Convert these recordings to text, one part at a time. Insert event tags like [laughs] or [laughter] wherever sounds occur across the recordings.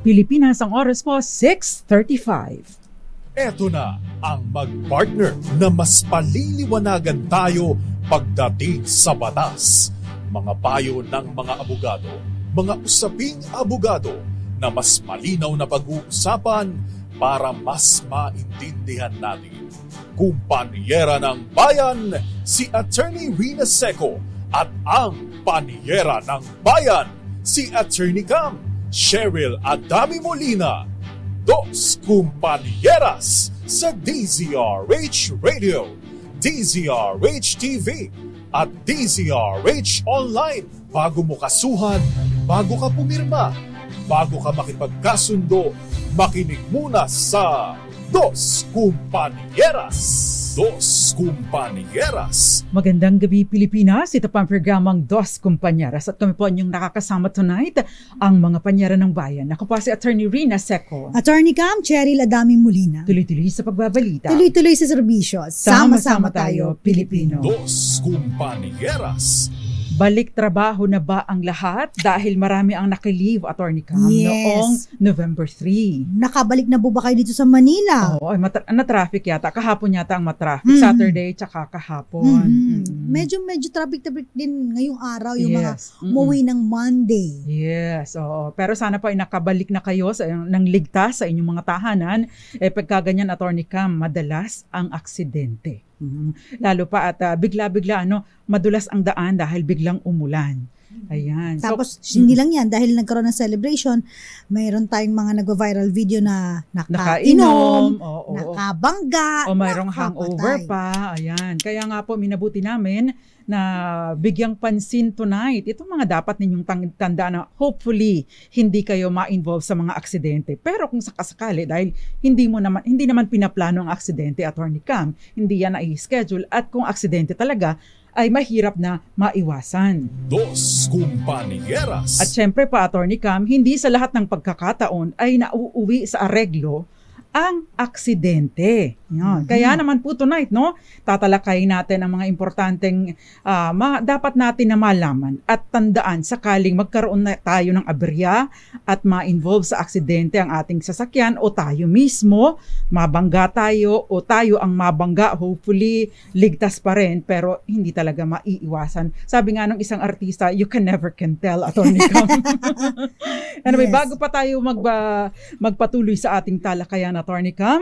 Pilipinas ang oras po, 6.35. Ito na ang magpartner na mas paliliwanagan tayo pagdating sa batas. Mga payo ng mga abogado, mga usaping abogado na mas malinaw na pag-uusapan para mas maintindihan natin. Kumpanyera ng bayan, si Attorney Rina Seco at ang Panyera ng Bayan, si Attorney Cam, Cheryl Adami Molina, dos kumpanieras sa DZRH Radio, DZRH TV at DZRH Online bago mo kasuhan, bago ka pumirma, bago ka makipagkasundo, makinig muna sa Dos Kumpanieras! Dos Kumpanyeras. Magandang gabi Pilipinas. Ito pa ang programang Dos Kumpanyeras at kami po ang nakakasama tonight ang mga panyara ng bayan. Ako po si Attorney Rina Seco. Attorney Cam Cheryl Adami Molina. Tuloy-tuloy sa pagbabalita. Tuloy-tuloy sa serbisyo. Sama-sama tayo, Pilipino. Dos Kumpanyeras. Balik trabaho na ba ang lahat? Dahil marami ang nakilive, Attorney Cam, yes. noong November 3. Nakabalik na po ba kayo dito sa Manila? Oo, oh, mat- na-traffic yata. Kahapon yata ang matraffic. Mm-hmm. Saturday tsaka kahapon. Mm-hmm. Mm-hmm. Medyo medyo traffic-traffic din ngayong araw yung yes. mga umuwi mm-hmm. ng Monday. Yes, oo. Pero sana po ay nakabalik na kayo sa, ng ligtas sa inyong mga tahanan. Eh, pagkaganyan ganyan, Attorney Cam, madalas ang aksidente. Mm-hmm. Lalo pa at uh, bigla-bigla ano, madulas ang daan dahil biglang umulan. Ayan. Tapos, so, mm. hindi lang yan, dahil nagkaroon ng celebration, mayroon tayong mga nagwa-viral video na nakainom, oh, oh, nakabangga, o mayroong hangover pa. Ayan. Kaya nga po, minabuti namin na bigyang pansin tonight. Itong mga dapat ninyong tandaan na hopefully hindi kayo ma-involve sa mga aksidente. Pero kung sakasakali dahil hindi mo naman hindi naman pinaplano ang aksidente at Cam, hindi yan na schedule at kung aksidente talaga, ay mahirap na maiwasan. Dos Kumpanyeras At syempre pa, Attorney Cam, hindi sa lahat ng pagkakataon ay nauuwi sa areglo ang aksidente. Yun. Mm-hmm. Kaya naman po tonight, no, tatalakayin natin ang mga importanteng uh, ah, mga dapat natin na malaman at tandaan sakaling magkaroon na tayo ng aberya at ma-involve sa aksidente ang ating sasakyan o tayo mismo, mabangga tayo o tayo ang mabangga, hopefully ligtas pa rin pero hindi talaga maiiwasan. Sabi nga ng isang artista, you can never can tell, Atty. Cam. [laughs] anyway, yes. bago pa tayo magba, magpatuloy sa ating talakayan at Attorney Cam.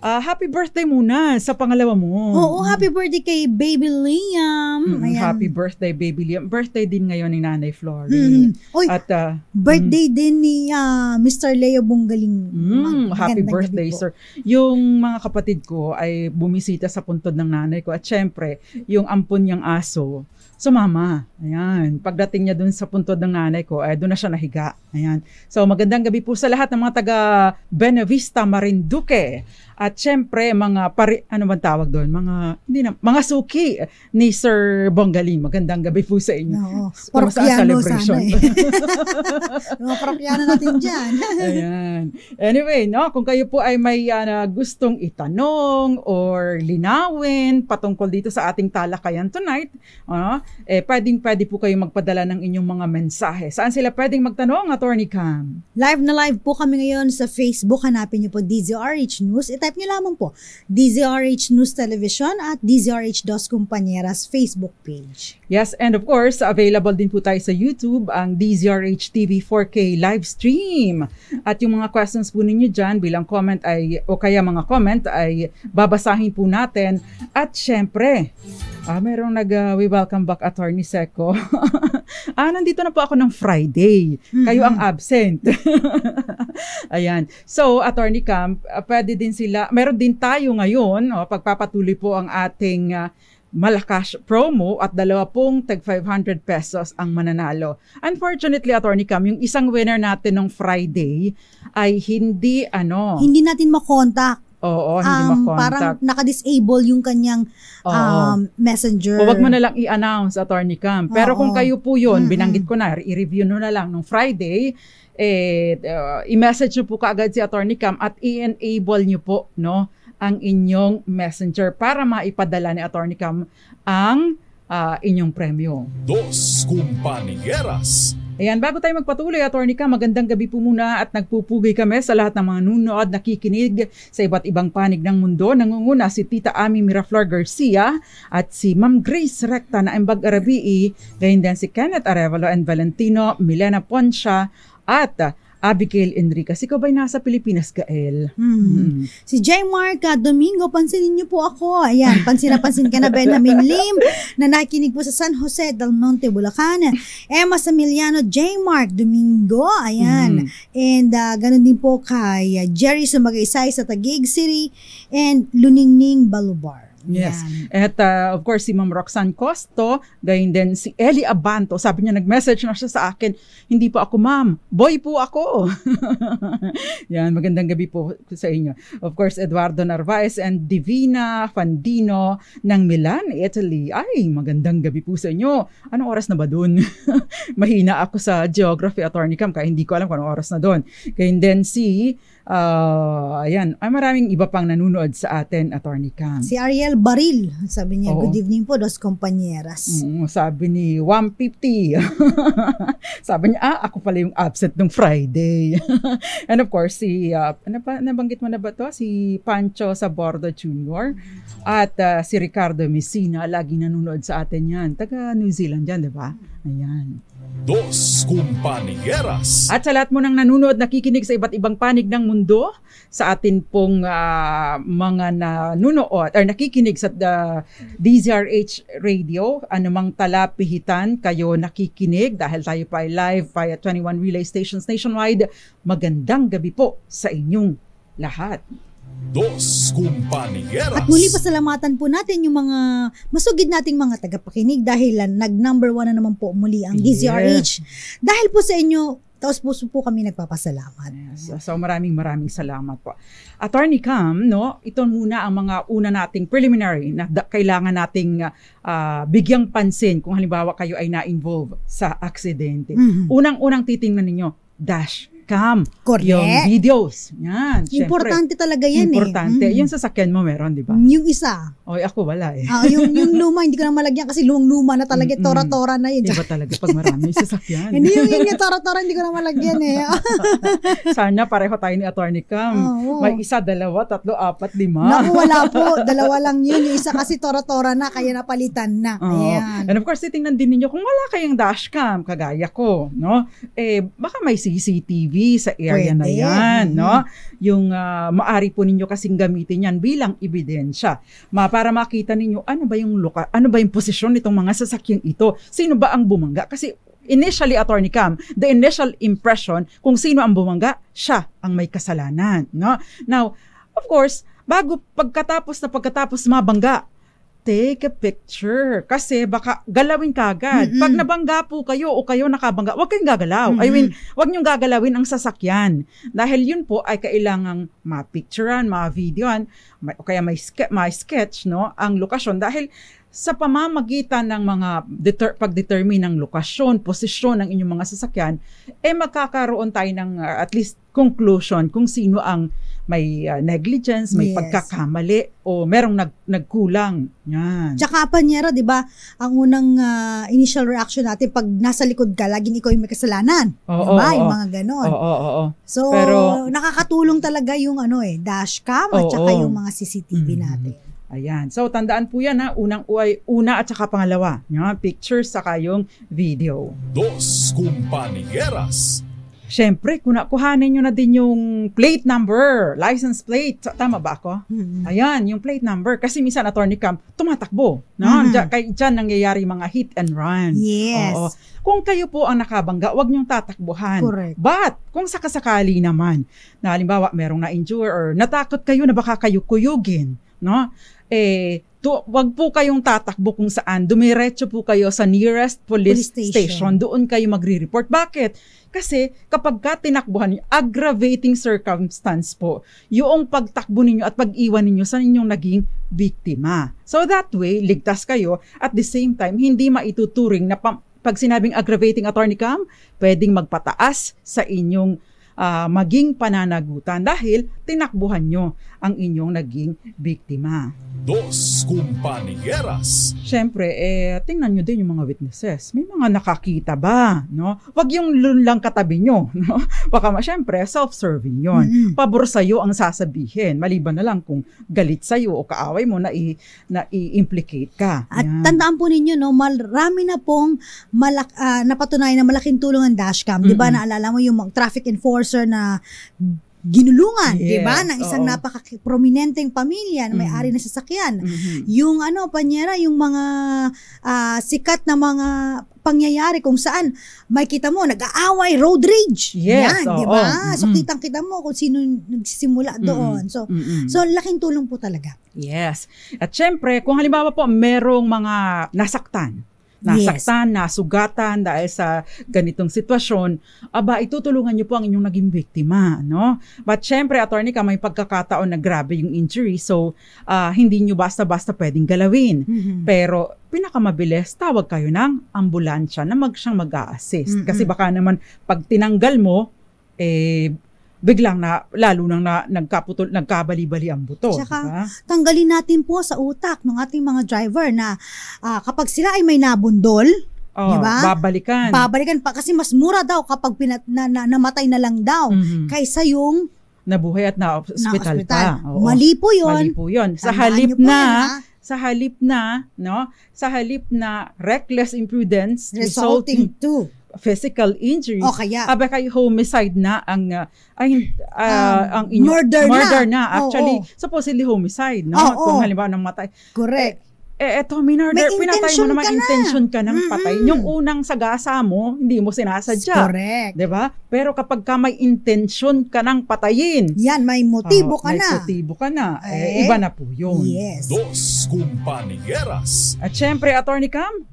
Uh, happy birthday muna sa pangalawa mo. Oo, happy birthday kay Baby Liam. Mm, happy birthday, Baby Liam. Birthday din ngayon ni Nanay Flory. Mm. Oy, At, uh, birthday mm, din ni uh, ah, Mr. Leo Bungaling. Mm, mm-hmm, happy birthday, sir. Yung mga kapatid ko ay bumisita sa puntod ng nanay ko. At syempre, yung ampon niyang aso, So mama, ayan, pagdating niya dun sa puntod ng nanay ko, eh, doon na siya nahiga. Ayan. So magandang gabi po sa lahat ng mga taga Benavista Marinduque. At syempre, mga pari, ano man tawag doon? Mga, hindi na, mga suki ni Sir Bongaling. Magandang gabi po sa inyo. No, Kumusta ang celebration? Sana eh. [laughs] mga propiano natin diyan Ayan. Anyway, no, kung kayo po ay may uh, gustong itanong or linawin patungkol dito sa ating talakayan tonight, uh, eh, pwedeng pwede po kayo magpadala ng inyong mga mensahe. Saan sila pwedeng magtanong, Attorney Cam? Live na live po kami ngayon sa Facebook. Hanapin niyo po DZRH News. Ito type nyo lamang po DZRH News Television at DZRH Dos Compañeras Facebook page. Yes, and of course, available din po tayo sa YouTube ang DZRH TV 4K live stream. At yung mga questions po ninyo dyan bilang comment ay, o kaya mga comment ay babasahin po natin. At syempre, Ah, merong nag-welcome ah, back attorney Seco. [laughs] ah, nandito na po ako ng Friday. Mm-hmm. Kayo ang absent. [laughs] Ayan. So, attorney Camp, ah, pwede din sila, meron din tayo ngayon, oh, pagpapatuloy po ang ating uh, malakas promo at dalawa pong tag 500 pesos ang mananalo. Unfortunately, Attorney Cam, yung isang winner natin nung Friday ay hindi ano... Hindi natin makontak. Oo, hindi um, makontakt. Parang naka-disable yung kanyang Oo. um, messenger. Huwag mo na lang i-announce, Attorney Cam. Pero Oo. kung kayo po yun, Mm-mm. binanggit ko na, i-review nyo na lang nung Friday, eh, uh, i-message nyo po kaagad si Attorney Cam at i-enable nyo po no, ang inyong messenger para maipadala ni Attorney Cam ang uh, inyong premyo. Dos Compañeras Ayan, bago tayo magpatuloy, Atty. Ka, magandang gabi po muna at nagpupugay kami sa lahat ng mga nunood nakikinig sa iba't ibang panig ng mundo. Nangunguna si Tita Ami Miraflor Garcia at si Ma'am Grace Recta na Embag Arabii, gayon din si Kenneth Arevalo and Valentino Milena Poncia at Abigail Enriquez. Ikaw ba'y nasa Pilipinas, Gael? Hmm. hmm. Si Jay Marca, Domingo, pansinin niyo po ako. Ayan, pansin na pansin ka na Benjamin Lim na nakinig po sa San Jose del Monte, Bulacan. Emma Samiliano, Jay Mark, Domingo. Ayan. Hmm. And uh, ganun din po kay ah, Jerry Sumagaysay sa Taguig City and Luningning Balubar. Yes. Yan. At uh, of course, si Ma'am Roxanne Costo, gayon din si Ellie Abanto. Sabi niya, nag-message na siya sa akin, hindi po ako ma'am, boy po ako. [laughs] Yan, magandang gabi po sa inyo. Of course, Eduardo Narvaez and Divina Fandino ng Milan, Italy. Ay, magandang gabi po sa inyo. Anong oras na ba doon? [laughs] Mahina ako sa geography attorney cam, kaya hindi ko alam kung anong oras na doon. Gayon din si Uh, ayan, ay maraming iba pang nanonood sa atin, Attorney Cam. Si Ariel Baril, sabi niya, Oo. good evening po, dos compañeras. Mm, sabi ni 150. [laughs] sabi niya, ah, ako pala yung absent nung Friday. [laughs] And of course, si, uh, ano pa, nabanggit mo na ba to? Si Pancho Sabordo Jr. At uh, si Ricardo Messina, lagi nanonood sa atin yan. Taga New Zealand yan, di ba? Ayan. Dos Kumpanieras. At sa lahat mo nang nanonood, nakikinig sa iba't ibang panig ng mundo, sa atin pong uh, mga nanonood, or nakikinig sa uh, ah, DZRH Radio, anumang talapihitan kayo nakikinig dahil tayo pa live via 21 relay stations nationwide. Magandang gabi po sa inyong lahat. Dos Kumpanyeras. At muli pasalamatan po natin yung mga masugid nating mga tagapakinig dahil nag number one na naman po muli ang DZRH. Yeah. Dahil po sa inyo, taos puso po kami nagpapasalamat. Yes. So maraming maraming salamat po. Attorney Cam, no, ito muna ang mga una nating preliminary na da- kailangan nating uh, bigyang pansin kung halimbawa kayo ay na-involve sa aksidente. Mm-hmm. Unang-unang titingnan ninyo, dash webcam, Correct. yung videos. Yan, Importante syempre. talaga yan Importante. eh. Importante. Mm. Yung sasakyan mo meron, di ba? Yung isa. Oy, ako wala eh. Ah, yung, yung luma, hindi ko na malagyan kasi luwang luma na talaga, mm-hmm. tora-tora na yun. Iba talaga pag marami sasakyan. [laughs] hindi yung yun, tora-tora, hindi ko na malagyan eh. [laughs] Sana pareho tayo ni Attorney Cam. Oh, May isa, dalawa, tatlo, apat, lima. Naku, wala [laughs] po. Dalawa lang yun. Yung isa kasi tora-tora na, kaya napalitan na. Oh. Ayan. And of course, titingnan din ninyo kung wala kayong dashcam, kagaya ko, no? Eh, baka may CCTV TV sa area Pwede. na yan, no? Mm-hmm. Yung uh, maari po ninyo kasing gamitin yan bilang ebidensya. Ma para makita ninyo ano ba yung luka, ano ba yung posisyon nitong mga sasakyang ito? Sino ba ang bumangga? Kasi initially attorney Cam, the initial impression kung sino ang bumangga, siya ang may kasalanan, no? Now, of course, bago pagkatapos na pagkatapos mabangga take a picture kasi baka galawin kagad. Mm-hmm. Pag nabangga po kayo o kayo nakabangga, huwag kayong gagalaw. Mm-hmm. I mean, huwag niyong gagalawin ang sasakyan. Dahil yun po ay kailangang ma-picturean, ma-videoan, o kaya may, ske- may sketch no, ang lokasyon. Dahil sa pamamagitan ng mga deter- pag-determine ng lokasyon, posisyon ng inyong mga sasakyan, eh magkakaroon tayo ng uh, at least conclusion kung sino ang may uh, negligence, may yes. pagkakamali o merong nag nagkulang. Yan. Tsaka panyero, 'di ba? Ang unang uh, initial reaction natin pag nasa likod ka, laging ikaw yung may kasalanan. Oh, 'Di ba? Oh, yung mga ganon. Oo, oh, oo, oh, oh. So, Pero, nakakatulong talaga yung ano eh, dashcam oh, at saka oh. yung mga CCTV mm-hmm. natin. Ayan. So, tandaan po yan ha. Unang uay, una at saka pangalawa. Yung pictures saka yung video. Dos Compañeras Siyempre, kuna kuhanin nyo na din yung plate number, license plate. Tama ba ako? Mm-hmm. Ayan, yung plate number. Kasi minsan, attorney cam, tumatakbo. No? Mm-hmm. Diyan, kay, diyan nangyayari mga hit and run. Yes. Oo. Kung kayo po ang nakabangga, wag niyong tatakbuhan. Correct. But, kung sakasakali naman, na halimbawa, merong na-injure or natakot kayo na baka kayo kuyugin, no? Eh, to, wag po kayong tatakbo kung saan. Dumiretso po kayo sa nearest police, police station. station. Doon kayo magre-report. Bakit? Kasi kapag ka tinakbuhan, aggravating circumstance po, yung pagtakbo ninyo at pag-iwan ninyo sa inyong naging biktima. So that way, ligtas kayo at the same time, hindi maituturing na pam- pag sinabing aggravating attorney cam, pwedeng magpataas sa inyong uh, maging pananagutan dahil tinakbuhan nyo ang inyong naging biktima. Dos Compañeras. Siyempre, eh, tingnan nyo din yung mga witnesses. May mga nakakita ba? No? Wag yung lang katabi nyo. [laughs] No? Baka, ma, siyempre, self-serving yon. Mm-hmm. Pabor sa'yo ang sasabihin. Maliban na lang kung galit sa'yo o kaaway mo na, i- na i-implicate ka. At yeah. tandaan po ninyo, no, marami na pong malak- uh, ah, napatunay na malaking tulong ang dashcam. Mm-hmm. Di ba, naalala mo yung traffic enforcer na ginulungan, yes, 'di ba, ng isang oo. napaka-prominenteng pamilya na may-ari mm-hmm. ng sasakyan. Mm-hmm. Yung ano, panyera, yung mga uh, sikat na mga pangyayari kung saan may kita mo nag-aaway, road rage. Yes, Yan, 'di ba? mm-hmm. So kitang-kita mo kung sino nagsisimula mm-hmm. doon. Mm-hmm. So mm-hmm. so laking tulong po talaga. Yes. At syempre, kung halimbawa po merong mga nasaktan, nasaktan, yes. nasugatan dahil sa ganitong sitwasyon, aba itutulungan niyo po ang inyong naging biktima, no? But syempre, attorney ka may pagkakataon na grabe yung injury, so uh, hindi niyo basta-basta pwedeng galawin. Mm-hmm. Pero pinakamabilis, tawag kayo ng ambulansya na mag siyang mag assist Mm-hmm. Kasi baka naman pag tinanggal mo, eh biglang na lalo nang na, nagkaputol nagkabali-bali ang buto. Tsaka, diba? tanggalin natin po sa utak ng ating mga driver na uh, kapag sila ay may nabundol, Oh, diba? babalikan. Babalikan pa kasi mas mura daw kapag pinat, na, na, namatay na lang daw mm-hmm. kaysa yung nabuhay at na ospital pa. Oo. Mali po 'yon. Mali po 'yon. Sa halip na yan, sa halip na no sa halip na reckless imprudence resulting, resulting to physical injury. O kaya. Aba ah, kay homicide na ang uh, ay, uh, um, ang inyo, murder, murder na. na actually, oh, oh. supposedly homicide, no? Oh, Kung oh. halimbawa namatay. Correct. Eh, eh eto minorder pinatay mo naman ka na. intention ka ng mm-hmm. yung unang sagasa mo hindi mo sinasadya correct 'di ba pero kapag ka may intention ka ng patayin yan may motibo oh, ka may na may motibo ka na eh, eh iba na po yun yes dos kumpanieras at syempre attorney Cam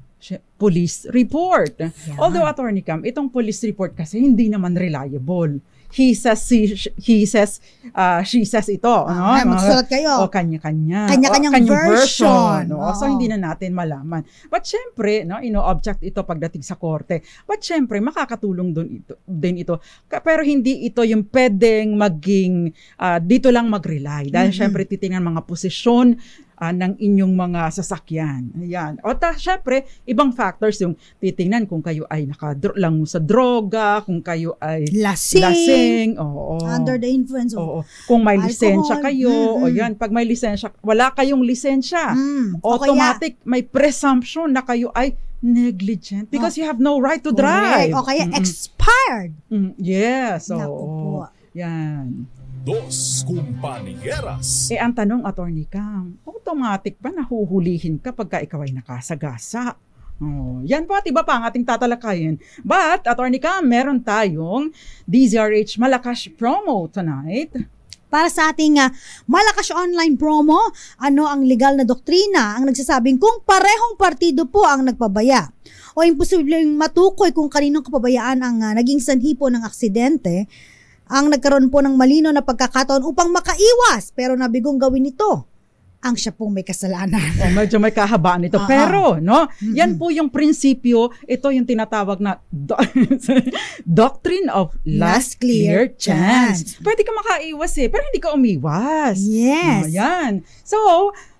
police report. Yeah. Although Attorney Cam, itong police report kasi hindi naman reliable. He says, she, he says, uh, she says ito. Ah, ano? Magsulat kayo. O kanya-kanya. Kanya-kanyang kanya version. version no? oh. So hindi na natin malaman. But syempre, no, ino-object ito pagdating sa korte. But syempre, makakatulong dun ito, din ito. Pero hindi ito yung pwedeng maging uh, dito lang mag-rely. Dahil mm-hmm. syempre titingnan mga posisyon uh, ng inyong mga sasakyan. Ayan. O ta, syempre, ibang factors yung titingnan kung kayo ay nakadro- lang sa droga, kung kayo ay lasing, lasing oo, under the influence of oo. Kung may alcohol. lisensya kayo, mm-hmm. o yan, pag may lisensya, wala kayong lisensya, mm, automatic kaya, may presumption na kayo ay negligent because oh. you have no right to correct. drive. O kaya Mm-mm. expired. Mm, yes. Yeah, so, Yan. Dos Kumpanyeras. Eh ang tanong, Attorney Cam, automatic ba nahuhulihin ka ikaw ay nakasagasa? Oh, yan po at iba pa ang ating tatalakayin. But, Attorney Cam, meron tayong DZRH Malakas promo tonight. Para sa ating uh, ah, Malakash Online promo, ano ang legal na doktrina ang nagsasabing kung parehong partido po ang nagpabaya o imposible imposibleng matukoy kung kaninong kapabayaan ang uh, naging sanhi po ng aksidente, ang nagkaroon po ng malino na pagkakataon upang makaiwas pero nabigong gawin ito ang siya pong may kasalanan. oh, medyo may kahabaan ito. Uh-huh. Pero, no, yan po yung prinsipyo, ito yung tinatawag na do- [laughs] doctrine of last, last clear, clear chance. chance. Pwede ka makaiwas eh, pero hindi ka umiwas. Yes. No, yan. So,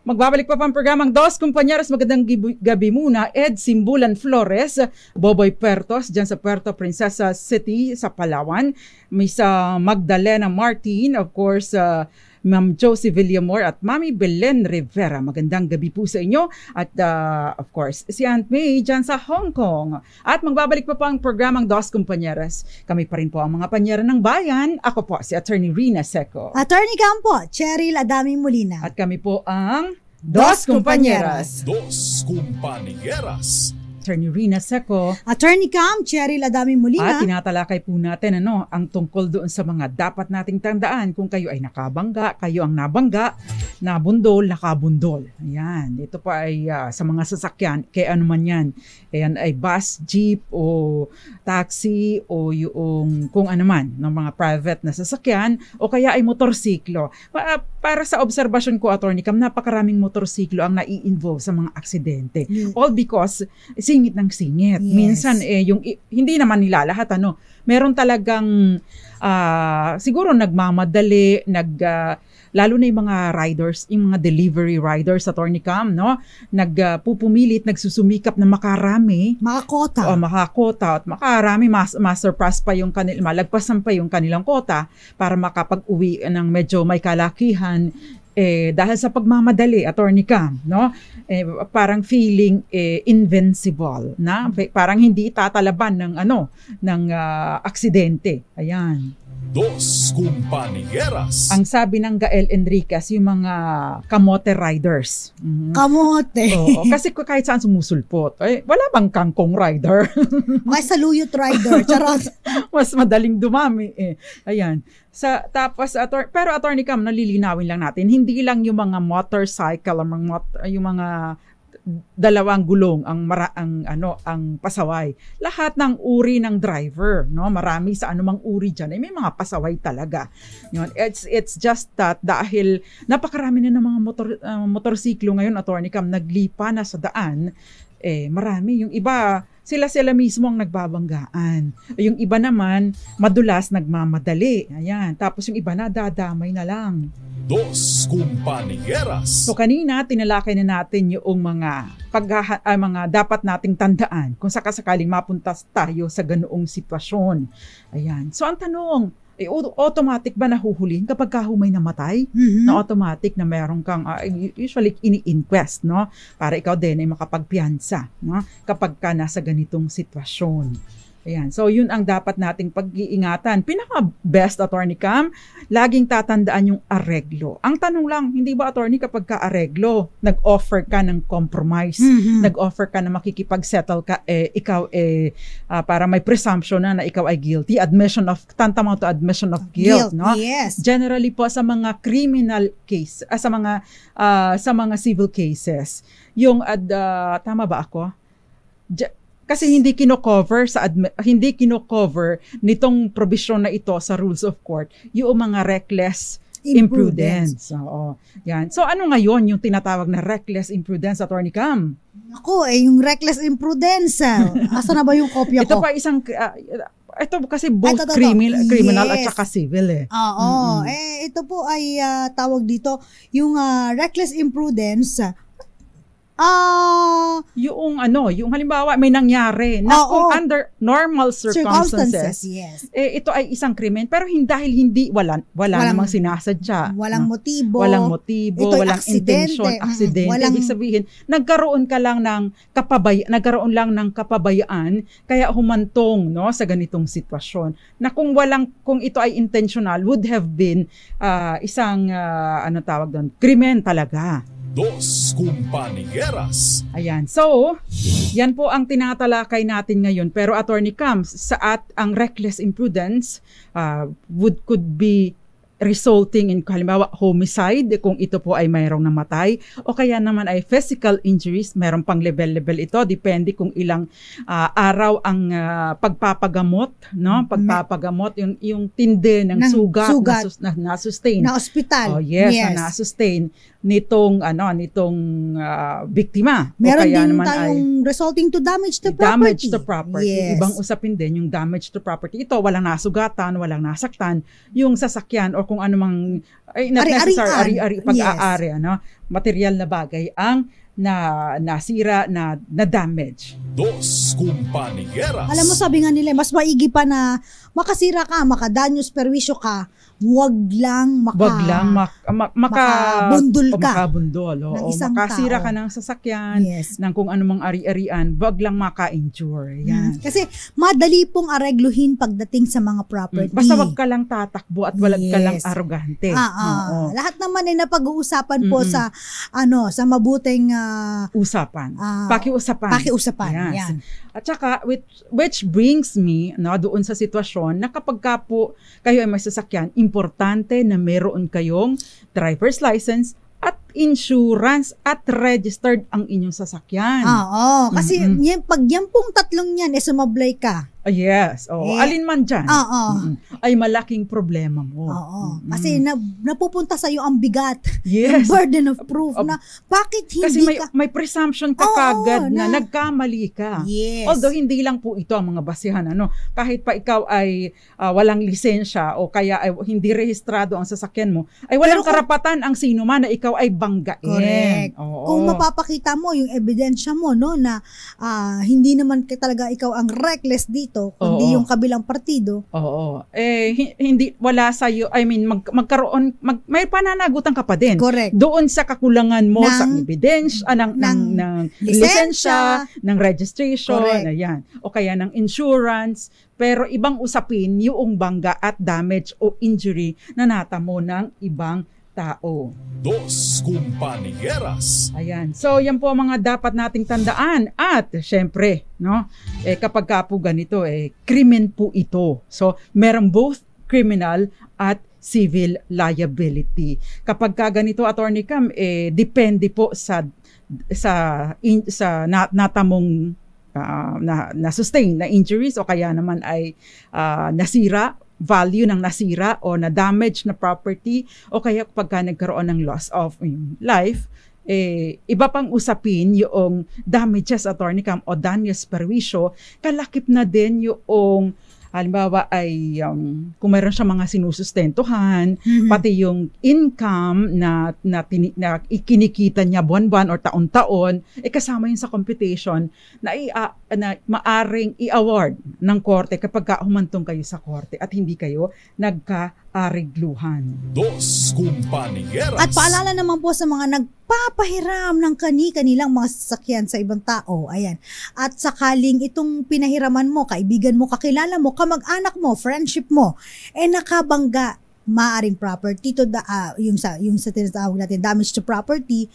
Magbabalik pa pang programang Dos Kumpanyaros. Magandang gabi muna. Ed Simbulan Flores, Boboy Pertos, dyan sa Puerto Princesa City sa Palawan. Miss uh, Magdalena Martin, of course, uh, Ma'am Josie Villamor at Mami Belen Rivera. Magandang gabi po sa inyo at uh, of course si Aunt May dyan sa Hong Kong. At magbabalik pa po ang programang Dos Kumpanyeras. Kami pa rin po ang mga panyera ng bayan. Ako po si Attorney Rina Seco. Attorney Gampo, Cheryl Adami Molina. At kami po ang Dos Kumpanyeras. Dos Kumpanyeras. Attorney Rina Seco. Attorney Cam, Cheryl Adami Molina. At tinatalakay po natin ano, ang tungkol doon sa mga dapat nating tandaan kung kayo ay nakabangga, kayo ang nabangga, nabundol, nakabundol. Ayan, ito pa ay uh, sa mga sasakyan, kaya ano man yan. Ayan ay bus, jeep o taxi o yung kung ano man ng mga private na sasakyan o kaya ay motorsiklo. Pa, para sa obserbasyon ko, Attorney Cam, napakaraming motorsiklo ang nai-involve sa mga aksidente. Yes. All because singit ng singit. Yes. Minsan, eh, yung, hindi naman nila lahat, ano, meron talagang, uh, siguro nagmamadali, nag, uh, lalo na yung mga riders, yung mga delivery riders sa Tornicam, no? Nagpupumilit, ah, uh, nagsusumikap na makarami. Makakota. O, oh, makakota at makarami, mas, mas masurpass pa yung kanil, malagpasan pa yung kanilang kota para makapag-uwi ng medyo may kalakihan eh, dahil sa pagmamadali, attorney Cam, no? Eh, parang feeling eh, invincible na parang hindi tatalaban ng ano ng uh, aksidente. Ayan. Dos Kumpanieras. Ang sabi ng Gael Enriquez, yung mga kamote riders. Mm-hmm. Kamote. Oo, kasi kahit saan sumusulpot. Eh, wala bang kangkong rider? [laughs] Mas saluyot rider. Charot. [laughs] Mas madaling dumami. Eh. Ayan. Sa, tapos, ator, pero attorney Cam, nalilinawin lang natin, hindi lang yung mga motorcycle, mga yung mga dalawang gulong ang mara, ang ano ang pasaway. Lahat ng uri ng driver, no? Marami sa anumang uri diyan ay eh, may mga pasaway talaga. Yun. It's it's just that dahil napakarami na ng mga motor uh, motorsiklo ngayon attorney Cam naglipa na sa daan eh marami yung iba sila sila mismo ang nagbabanggaan. Yung iba naman madulas nagmamadali. Ayan. Tapos yung iba na dadamay na lang. Dos Kumpanieras. So kanina tinalakay na natin yung mga paghaha, uh, mga dapat nating tandaan kung sakasakaling mapunta tayo sa ganoong sitwasyon. Ayan. So ang tanong, eh, automatic ba nahuhulihin kapag ka humay namatay? Mm-hmm. Na automatic na meron kang uh, usually ini-inquest, no? Para ikaw din ay makapagpiyansa, no? Kapag ka nasa ganitong sitwasyon. Ayan. So, yun ang dapat nating pag-iingatan. Pinaka-best, Attorney Cam, laging tatandaan yung areglo. Ang tanong lang, hindi ba, Attorney, kapag ka-areglo, nag-offer ka ng compromise, mm-hmm. nag-offer ka na makikipag-settle ka, eh, ikaw, eh, uh, para may presumption na na ikaw ay guilty, admission of, tantamount to admission of guilt, guilt no? Yes. Generally po, sa mga criminal case, uh, sa mga, uh, sa mga civil cases, yung, ad, uh, tama ba ako? Je- kasi hindi kino-cover sa admi- hindi kino-cover nitong provision na ito sa rules of court yung mga reckless imprudence. imprudence. Oo. Yan. So ano ngayon yung tinatawag na reckless imprudence attorney Cam? Ako eh yung reckless imprudence. Ah. Asa na ba yung kopya ko? Ito pa isang uh, ito kasi both ito, ito, criminal, yes. at saka civil eh. Oo. Mm-hmm. Eh ito po ay uh, tawag dito yung uh, reckless imprudence. Uh, yung ano, yung halimbawa may nangyari na kung oh, under normal circumstances, circumstances yes. eh, ito ay isang krimen pero hindi dahil hindi wala wala walang, namang sinasadya. Walang no? motibo. Walang motibo, ito'y walang aksidente, intention, aksidente. Walang, Ibig sabihin, nagkaroon ka lang ng kapabay nagkaroon lang ng kapabayaan kaya humantong no sa ganitong sitwasyon. Na kung walang kung ito ay intentional would have been uh, isang uh, ano tawag doon, krimen talaga. Dos Compañeras. Ayan. So, yan po ang tinatalakay natin ngayon. Pero Attorney Camps, at ang reckless imprudence uh, would could be resulting in halimbawa homicide kung ito po ay mayroong namatay o kaya naman ay physical injuries mayroong pang level-level ito depende kung ilang uh, araw ang uh, pagpapagamot no mm-hmm. pagpapagamot yung yung tinde ng, ng sugat, sugat. Na, na, na sustain na ospital oh yes, yes. na sustain nitong ano nitong uh, biktima meron o kaya din naman tayong ay, resulting to damage to property damage to property yes. ibang usapin din yung damage to property ito walang nasugatan walang nasaktan yung sasakyan o kung anumang ay not ari necessary ari-ari pag-aari yes. ano material na bagay ang na nasira na na damage. Dos kumpanieras. Alam mo sabi nga nila mas maigi pa na makasira ka, makadanyos perwisyo ka, wag lang maka wag lang mak, mak, maka, makabundol ka. Makabundol. Oo, ng isang makasira tao. ka ng sasakyan, yes. ng kung anumang ari-arian, wag lang maka-endure. Hmm. Yan. Mm. Kasi madali pong aregluhin pagdating sa mga property. Mm. Basta wag ka lang tatakbo at wag yes. ka lang arrogante. Ah, ah. Oo. Ah. Lahat naman ay napag-uusapan Mm-mm. po sa ano, sa mabuting uh, usapan. Uh, pakiusapan. Pakiusapan. Yes. Yan. At saka, which, which brings me no, doon sa sitwasyon na kapag ka po kayo ay may sasakyan, importante na meron kayong driver's license at insurance at registered ang inyong sasakyan. Ah, oo, kasi mm-hmm. yan, pag yan pong tatlong yan, eh sumablay ka, Oh, Yes. Oh, eh, alin man diyan. Oo. Ay malaking problema mo. Oo. Mm-hmm. Kasi na, napupunta sa iyo ang bigat, yes. yung burden of proof uh, uh, na bakit hindi kasi may, ka may presumption ka kagad na, na nagkamali ka. Yes. Although hindi lang po ito ang mga basehan ano. Kahit pa ikaw ay uh, walang lisensya o kaya ay hindi rehistrado ang sasakyan mo, ay walang Pero karapatan ang sino man na ikaw ay banggain. Correct. Oo. Kung mapapakita mo yung ebidensya mo no na uh, hindi naman talaga ikaw ang reckless dito partido, kundi Oo. yung kabilang partido. Oo. Eh, hindi, wala sa iyo I mean, mag, magkaroon, mag, may pananagutan ka pa din. Correct. Doon sa kakulangan mo Ng- sa evidence ah, ng, ng, ng, lisensya, lisensya, ng registration, Correct. ayan. O kaya ng insurance. Pero ibang usapin yung bangga at damage o injury na natamo ng ibang tao. Dos Kumpanyeras. Ayan. So, yan po ang mga dapat nating tandaan. At, syempre, no, eh, kapag ka po ganito, eh, krimen po ito. So, meron both criminal at civil liability. Kapag ka ganito, Attorney Cam, eh, depende po sa sa in, sa na, natamong uh, na, na sustain na injuries o kaya naman ay uh, nasira value ng nasira o na damage na property o kaya pagka nagkaroon ng loss of um, life eh, iba pang usapin yung damages attorney cam o damages perwisyo kalakip na din yung halimbawa ay um, kung meron siya mga sinusustentuhan, mm-hmm. pati yung income na, na, tini, na ikinikita niya buwan-buwan or taon-taon, eh kasama yun sa competition na, i- uh, na maaring i-award ng korte kapag ka humantong kayo sa korte at hindi kayo nagka-arigluhan. Dos Kumpanyeras. At paalala naman po sa mga nag nagpapahiram ng kani-kanilang mga sasakyan sa ibang tao. Ayan. At sakaling itong pinahiraman mo, kaibigan mo, kakilala mo, kamag-anak mo, friendship mo, eh nakabangga maaring property to the, uh, ah, yung sa yung sa tinatawag natin damage to property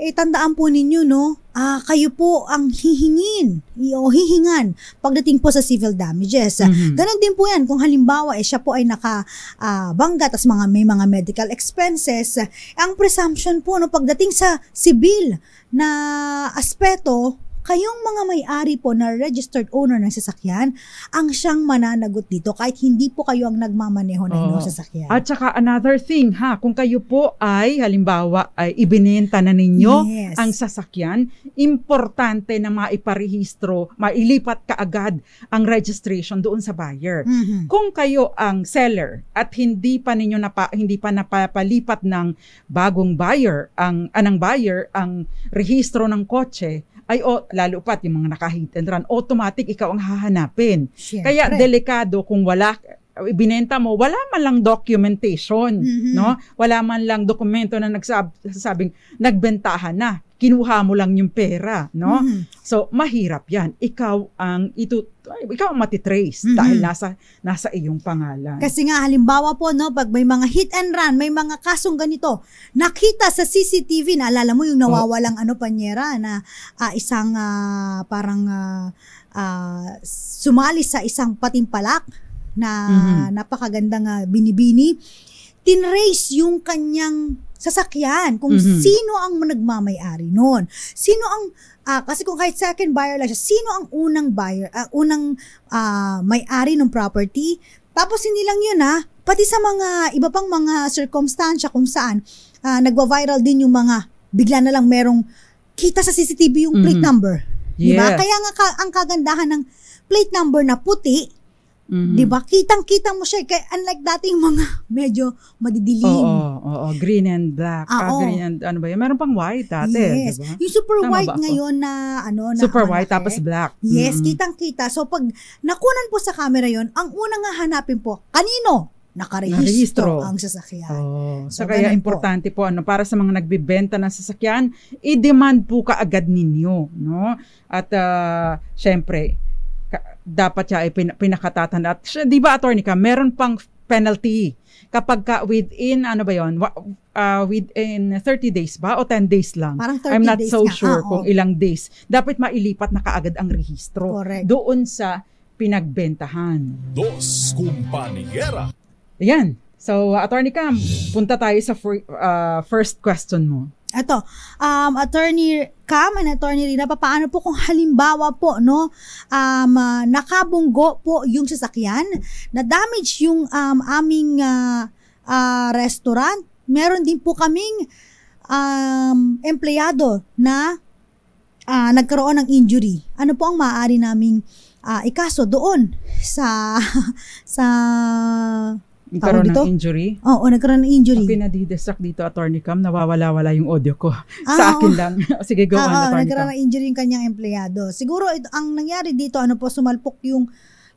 eh tandaan po ninyo no, ah, kayo po ang hihingin o hihingan pagdating po sa civil damages. Mm-hmm. Ganon din po yan kung halimbawa eh, siya po ay nakabangga ah, uh, tas mga, may mga medical expenses. Eh, ang presumption po no, pagdating sa civil na aspeto, kayong mga may-ari po na registered owner ng sasakyan ang siyang mananagot dito kahit hindi po kayo ang nagmamaneho ng inyong oh. sasakyan. At saka another thing ha, kung kayo po ay halimbawa ay ibinenta na ninyo yes. ang sasakyan, importante na maiparehistro, mailipat kaagad ang registration doon sa buyer. Mm-hmm. Kung kayo ang seller at hindi pa ninyo napa, hindi pa napapalipat ng bagong buyer ang anang buyer ang rehistro ng kotse, ay o lalo pat yung mga naka-hit and run, automatic ikaw ang hahanapin. Siyempre. Kaya delikado kung wala binenta mo, wala man lang documentation, mm-hmm. no? Wala man lang dokumento na nagsasabing nagbentahan na. Kinuha mo lang yung pera, no? Mm-hmm. So, mahirap 'yan. Ikaw ang ito ikaw ang matitrace mm-hmm. dahil nasa nasa iyong pangalan. Kasi nga halimbawa po no, pag may mga hit and run, may mga kasong ganito, nakita sa CCTV, naalala mo yung oh. nawawalang oh. ano panyera na uh, isang uh, parang uh, uh, sumali sa isang patimpalak na mm-hmm. napakagandang uh, binibini, tinrace yung kanyang sasakyan kung mm-hmm. sino ang nagmamay-ari noon. Sino ang uh, kasi kung kahit second buyer lang siya, sino ang unang buyer, uh, unang uh, may-ari ng property? Tapos hindi lang 'yun ha, pati sa mga iba pang mga circumstance kung saan uh, nagwa-viral din yung mga bigla na lang merong kita sa CCTV yung plate mm-hmm. number. Yeah. Diba? Kaya nga ka, ang kagandahan ng plate number na puti Mm-hmm. 'Di ba? Kitang-kita mo siya eh. kaya unlike dating mga [laughs] medyo madidilim. Oo, oo, oo. green and black, ah, ah, green and ano ba 'yun? Meron pang white dati, yes. 'di ba? Yung super Tama white ngayon na ano na super white eh. tapos black. Yes, mm-hmm. kitang-kita. So pag nakunan po sa camera 'yon, ang unang hahanapin po kanino? nakarehistro ang sasakyan. Oh, so, so kaya importante po. po ano para sa mga nagbebenta ng sasakyan, i-demand po kaagad ninyo, no? At uh, syempre, dapat siya ay pin- pinakatatan. At, di ba, attorney ka, meron pang penalty kapag ka within, ano ba yon uh, ah, within 30 days ba o 10 days lang? Parang 30 I'm not days so nga. sure ah, kung oh. ilang days. Dapat mailipat na kaagad ang rehistro Correct. doon sa pinagbentahan. Dos kumpanyera. Ayan. So, Attorney Cam, punta tayo sa fr- uh, ah, first question mo. Ito, um, Attorney Cam and Attorney Rina, paano po kung halimbawa po, no, um, uh, nakabunggo po yung sasakyan, na-damage yung um, aming uh, uh, restaurant, meron din po kaming um, empleyado na uh, nagkaroon ng injury. Ano po ang maaari naming uh, ikaso doon sa [laughs] sa nagkaroon dito? ng injury. Oo, oh, oh, nagkaroon ng injury. Ako pinadidistract dito, Attorney Cam, nawawala-wala yung audio ko. [laughs] Ah, sa akin oh. lang. [laughs] Sige, go ah, on, ah, Attorney Cam. Nagkaroon ng injury yung kanyang empleyado. Siguro, ito, ang nangyari dito, ano po, sumalpok yung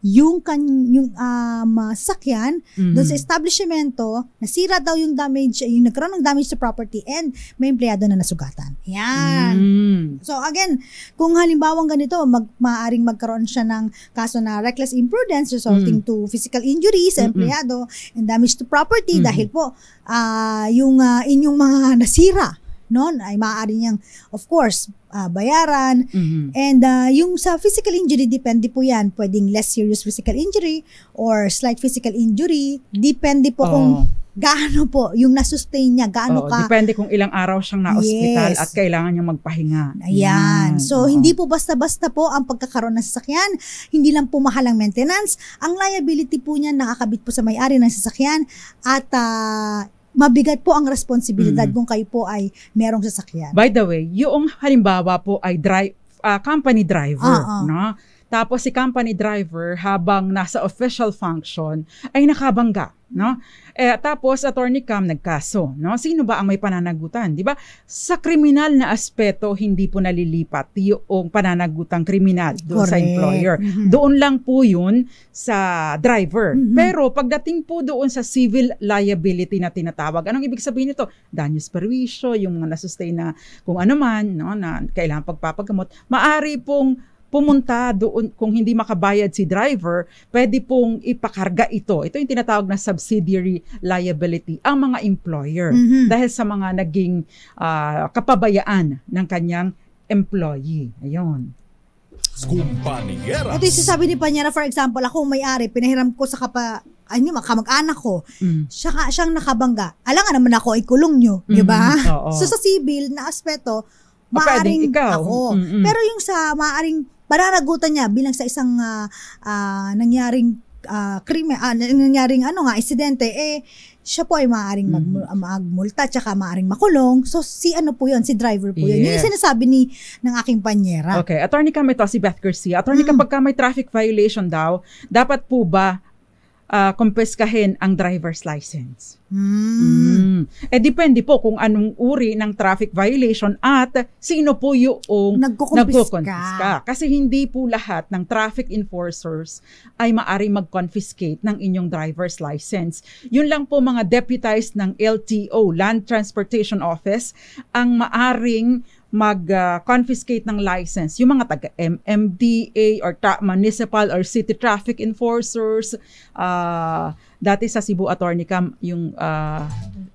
yung kan yung um, uh, ah, sakyan mm-hmm. doon sa establishmento nasira daw yung damage yung nagkaroon ng damage sa property and may empleyado na nasugatan. Yan. Mm-hmm. So again, kung halimbawa ganito mag maaring magkaroon siya ng kaso na reckless imprudence resulting mm-hmm. to physical injuries sa empleyado mm-hmm. and damage to property mm-hmm. dahil po uh, yung uh, inyong mga [laughs] nasira noon ay maaari niyang of course uh, bayaran. Mm-hmm. And uh, yung sa physical injury depende po 'yan, pwedeng less serious physical injury or slight physical injury, depende po oh. kung gaano po yung nasustain niya, gaano Oo, ka. Depende kung ilang araw siyang na-hospital yes. at kailangan niyang magpahinga. Ayan. So, Oo. hindi po basta-basta po ang pagkakaroon ng sasakyan. Hindi lang po mahal ang maintenance. Ang liability po niya nakakabit po sa may-ari ng sasakyan at uh, mabigat po ang responsibilidad mm kung kayo po ay merong sasakyan. By the way, yung halimbawa po ay drive uh, ah, company driver, uh-uh. no? Tapos si company driver habang nasa official function ay nakabangga, no? Eh tapos attorney Cam nagkaso, no? Sino ba ang may pananagutan, 'di ba? Sa kriminal na aspeto hindi po nalilipat yung pananagutang kriminal doon Correct. sa employer. Mm-hmm. Doon lang po 'yun sa driver. Mm-hmm. Pero pagdating po doon sa civil liability na tinatawag, anong ibig sabihin nito? Danyos perwisyo, yung mga na-sustain na kung ano man, no, na kailangan pagpapagamot, maari pong pumunta doon kung hindi makabayad si driver, pwede pong ipakarga ito. Ito yung tinatawag na subsidiary liability ang mga employer mm-hmm. dahil sa mga naging uh, kapabayaan ng kanyang employee. Ayun. Kumpanyera. Ito yung sabi ni Panyera, for example, ako may-ari, pinahiram ko sa kapa, ano, kamag-anak ko. Mm. Siya, siyang nakabangga. Alangan naman ako, ikulong nyo. Mm-hmm. Di ba? Mm-hmm. [laughs] So sa civil na aspeto, ah, maaring ako. Mm-hmm. Pero yung sa maaring Pararagutan niya bilang sa isang uh, uh, nangyaring uh, krime, uh, nangyaring ano nga, insidente, eh, siya po ay maaaring mag, mm-hmm. magmulta, tsaka maaaring makulong. So, si ano po yun, si driver po yun. Yun yung sinasabi ni, ng aking panyera. Okay. Attorney Cam, ito si Beth Garcia. Attorney mm. kapag ka may traffic violation daw, dapat po ba uh, ah, kumpiskahin ang driver's license. Mm. Mm. Eh depende po kung anong uri ng traffic violation at sino po yung nagkukumpiska. Kasi hindi po lahat ng traffic enforcers ay maari mag-confiscate ng inyong driver's license. Yun lang po mga deputized ng LTO, Land Transportation Office, ang maaring mag-confiscate uh, ng license. Yung mga taga MMDA or tra- municipal or city traffic enforcers, uh, dati sa Cebu Attorney Cam, yung uh, ah,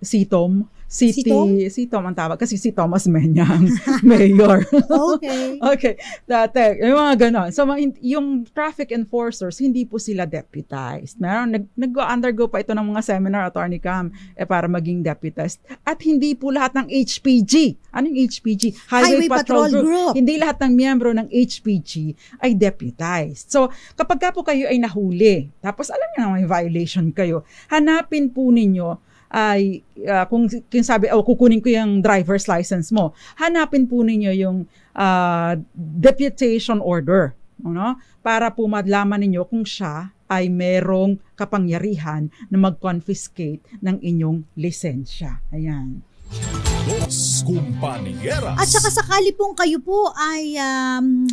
CTOM, Si, si, Tom? si Tom ang tawag. Kasi si Thomas Menyang, [laughs] mayor. okay. [laughs] okay. Dati, yung mga ganon. So, yung traffic enforcers, hindi po sila deputized. Meron, nag, undergo pa ito ng mga seminar, Attorney Cam, eh, para maging deputized. At hindi po lahat ng HPG. Anong HPG? Highway, Highway Patrol, Patrol Group. Group. Hindi lahat ng miyembro ng HPG ay deputized. So, kapag ka po kayo ay nahuli, tapos alam niyo na may violation kayo, hanapin po ninyo ay uh, kung, kung sabi, oh, kukunin ko yung driver's license mo, hanapin po ninyo yung uh, deputation order. Ano? Para po madlaman ninyo kung siya ay merong kapangyarihan na mag-confiscate ng inyong lisensya. Ayan. Dos At saka sakali pong kayo po ay um,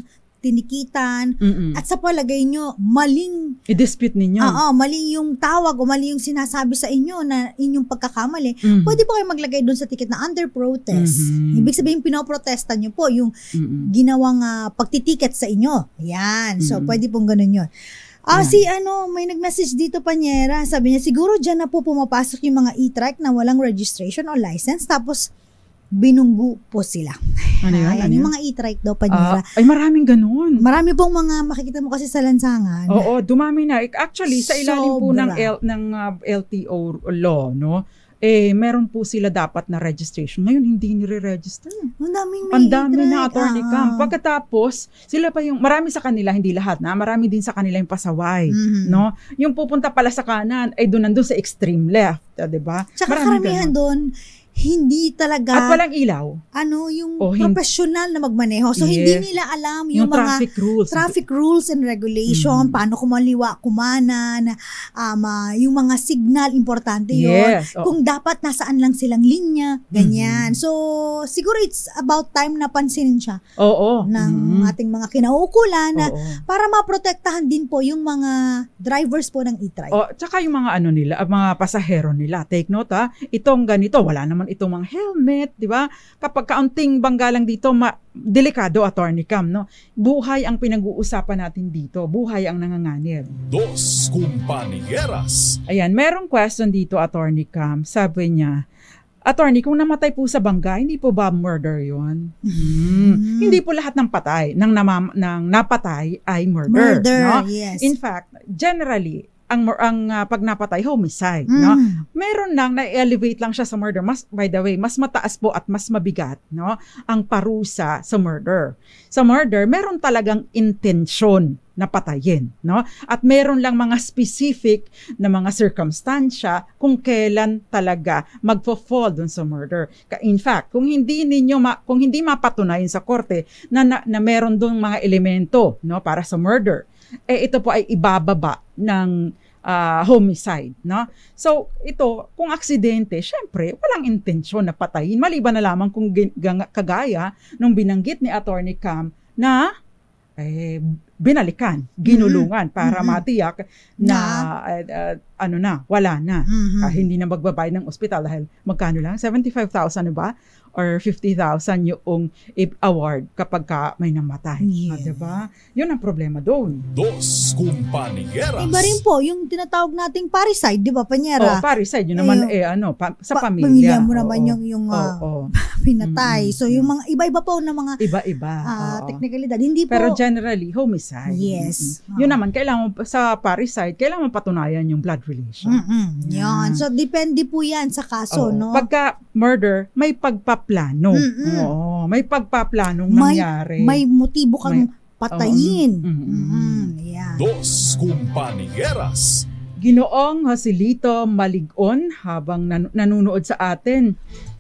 tinikitan. Mm-mm. At sa palagay nyo, maling... I-dispute ninyo. Oo, maling yung tawag o mali yung sinasabi sa inyo na inyong pagkakamali. Mm-hmm. Pwede po kayo maglagay doon sa ticket na under protest. Mm-hmm. Ibig sabihin, pinoprotesta nyo po yung mm-hmm. ginawang uh, pagtitiket sa inyo. Yan. So, mm-hmm. pwede pong ganun yun. Ah, yeah. si ano, may nag-message dito panyera. Sabi niya, siguro dyan na po pumapasok yung mga e-trike na walang registration o license. Tapos, binunggu po sila. Ano yan? ano yung mga e-trike daw, Panira. Uh, ah, ay, maraming ganun. Marami pong mga makikita mo kasi sa lansangan. Oo, dumami na. Actually, sa ilalim Sobra. po ng, L, ng uh, ah, LTO law, no? eh meron po sila dapat na registration. Ngayon hindi nire-register. Ang daming may Ang dami na attorney ah. camp. Pagkatapos, sila pa yung marami sa kanila hindi lahat na, marami din sa kanila yung pasaway, mm-hmm. no? Yung pupunta pala sa kanan ay eh, doon nandoon sa extreme left, ah, 'di ba? Tsaka marami karamihan doon hindi talaga at walang ilaw ano yung oh, professional na magmaneho so yes. hindi nila alam yung, yung mga traffic rules traffic rules and regulation mm. paano kumaliwa kumanan um, uh, yung mga signal importante yes. oh. kung dapat nasaan lang silang linya mm-hmm. ganyan mm. so siguro it's about time na pansinin siya oo oh, oh. ng mm. ating mga kinauukulan na oh, oh. para maprotektahan din po yung mga drivers po ng e-trike oh tsaka yung mga ano nila ah, mga pasahero nila take note ha ah, itong ganito wala naman itong mga helmet, di ba? Kapag kaunting bangga lang dito, ma- delikado, attorney Cam, no? Buhay ang pinag-uusapan natin dito. Buhay ang nanganganib. Dos Kumpanyeras. Ayan, merong question dito, attorney Cam. Sabi niya, Attorney, kung namatay po sa bangga, hindi po ba murder yon? Mm. Hmm. hindi po lahat ng patay, ng, namam, ng napatay ay murder. Murder, no? yes. In fact, generally, ang ang uh, pag napatay homicide mm. no hmm. meron lang na elevate lang siya sa murder mas by the way mas mataas po at mas mabigat no ang parusa sa murder sa murder meron talagang intention na patayin no at meron lang mga specific na mga circumstansya kung kailan talaga magfo-fall dun sa murder in fact kung hindi ninyo ma- kung hindi mapatunayan sa korte na, na, na meron dun mga elemento no para sa murder eh ito po ay ibababa ng uh, homicide, no? So, ito, kung aksidente, syempre, walang intensyon na patayin, maliban na lamang kung kagaya nung binanggit ni Attorney Cam na eh, binalikan, mm-hmm. ginulungan mm-hmm. para mm-hmm. matiyak na uh, uh, ano na, wala na. Mm-hmm. Uh, hindi na magbabayad ng ospital dahil magkano lang? 75,000 na ba? or 50,000 yung award kapag ka may namatay. Yes. Ah, diba? Yun ang problema doon. Dos Kumpanyeras. Iba rin po, yung tinatawag nating parricide, di ba, Panyera? Oh, parricide, yun naman, eh, eh ano, pa, sa pa, pamilya. Pamilya mo oh, naman yung, yung oh, oh. [laughs] pinatay. Mm-hmm. So, yung mga, iba-iba po na mga iba-iba, uh, ah, oh. technicalidad. Hindi po. Pero generally, homicide. Yes. Mm-hmm. Oh. Yun naman, kailangan sa parricide, kailangan patunayan yung blood relation. Mm-hmm. Yun. So, depende po yan sa kaso, oh. no? Pagka, murder, may pagpaplano. Mm-mm. Oo, may pagpaplanong may, nangyari. May motibo kang may, patayin. Uh, mm-mm. Mm-mm. Yeah. Dos Kumpanieras Ginoong Joselito Maligon habang nan- nanunood sa atin.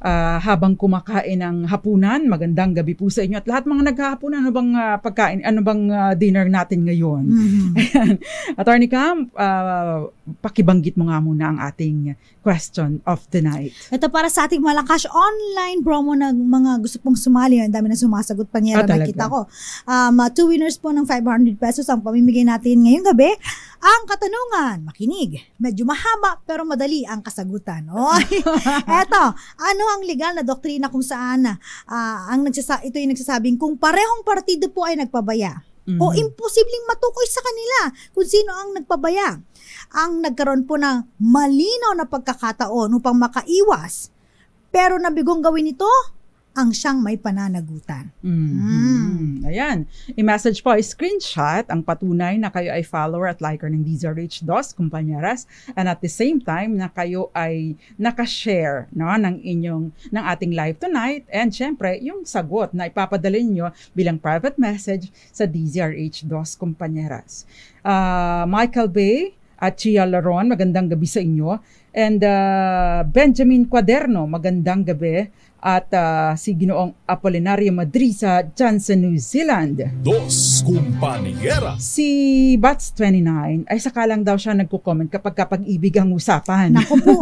Ah, habang kumakain ng hapunan. Magandang gabi po sa inyo at lahat mga naghahapon. Ano bang uh, pagkain, ano bang uh, dinner natin ngayon? Mm-hmm. [laughs] Attorney Cam, uh, pakibanggit mo nga muna ang ating question of the night. Ito para sa ating malakas online promo ng mga gusto pong sumali. Ang dami na sumasagot pa niya. Ah, nakita ko. Um, uh, two winners po ng 500 pesos ang pamimigay natin ngayong gabi. Ang katanungan, makinig. Medyo mahaba pero madali ang kasagutan. Oh, [laughs] Ito, ano ang ang legal na doktrina kung saan uh, ang nagsasa- ito yung nagsasabing kung parehong partido po ay nagpabaya mm-hmm. o mm. imposibleng matukoy sa kanila kung sino ang nagpabaya. Ang nagkaroon po ng malinaw na pagkakataon upang makaiwas pero nabigong gawin ito ang siyang may pananagutan. Mm-hmm. Ayan. I-message po, screenshot ang patunay na kayo ay follower at liker ng These Rich Dos, kumpanyaras, and at the same time na kayo ay nakashare no, ng inyong, ng ating live tonight and syempre, yung sagot na ipapadala nyo bilang private message sa DZRH Dos Kumpanyaras. Uh, ah, Michael Bay at Chia Laron, magandang gabi sa inyo. And uh, Benjamin Cuaderno, magandang gabi at uh, si Ginoong Apolinario Madrisa sa dyan sa New Zealand. Dos kumpanyera. Si Bats 29 ay sakalang daw siya nagko-comment kapag kapag-ibig ang usapan. Naku po.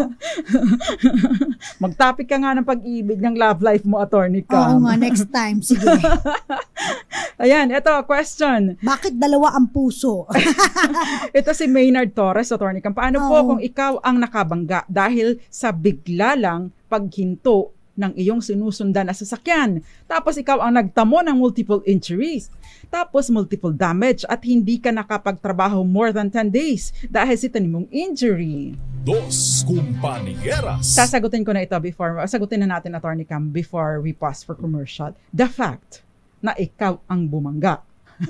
[laughs] Magtopic ka nga ng pag-ibig ng love life mo, attorney Cam. Oo nga, next time. Sige. [laughs] Ayan, ito, question. Bakit dalawa ang puso? [laughs] ito si Maynard Torres, attorney Cam. Paano Oo. po kung ikaw ang nakabangga dahil sa bigla lang paghinto ng iyong sinusundan na sasakyan. Tapos ikaw ang nagtamo ng multiple injuries. Tapos multiple damage at hindi ka nakapagtrabaho more than 10 days dahil sa tanimong injury. Dos Kumpanyeras. Sasagutin ko na ito before, sagutin na natin, Attorney Cam, before we pause for commercial. The fact na ikaw ang bumangga. [laughs]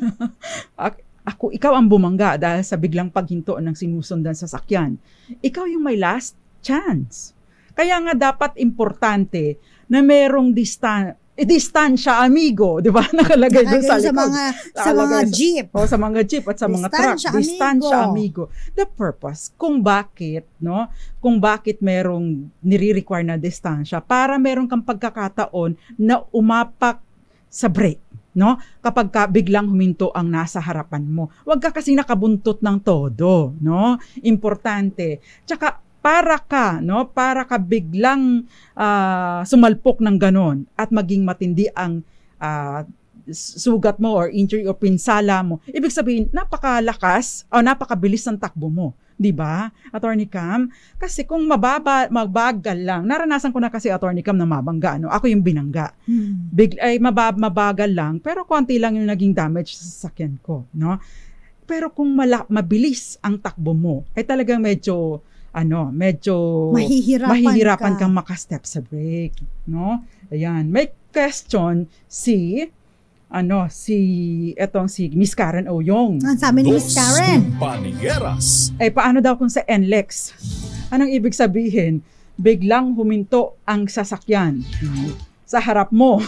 ako, ikaw ang bumangga dahil sa biglang paghinto ng sinusundan sa sakyan. Ikaw yung may last chance kaya nga dapat importante na merong distan eh, distansya amigo, 'di ba? [laughs] Nakalagay doon sa likod. Sa mga sa mga jeep. Sa, oh, sa mga jeep at sa mga truck, amigo. distansya amigo. The purpose kung bakit, no? Kung bakit merong nire-require na distansya para meron kang pagkakataon na umapak sa brake no? Kapag ka biglang huminto ang nasa harapan mo. Huwag ka kasi nakabuntot ng todo, no? Importante. Tsaka para ka, no? Para ka biglang uh, sumalpok ng ganon at maging matindi ang uh, sugat mo or injury or pinsala mo. Ibig sabihin, napakalakas o napakabilis ng takbo mo. 'di ba? Attorney Cam, kasi kung mababa mabagal lang, naranasan ko na kasi Attorney Cam na mabangga ano. Ako yung binangga. Hmm. Big ay mabab, mabagal lang, pero konti lang yung naging damage sa sasakyan ko, no? Pero kung mala- mabilis ang takbo mo, ay talagang medyo ano, medyo mahihirapan, mahihirapan ka. kang makastep sa break, no? Ayan, may question si ano, si etong si Miss Karen Oyong. Ang sabi ni Miss Karen. Panigeras. Eh paano daw kung sa NLEX? Anong ibig sabihin? Biglang huminto ang sasakyan sa harap mo.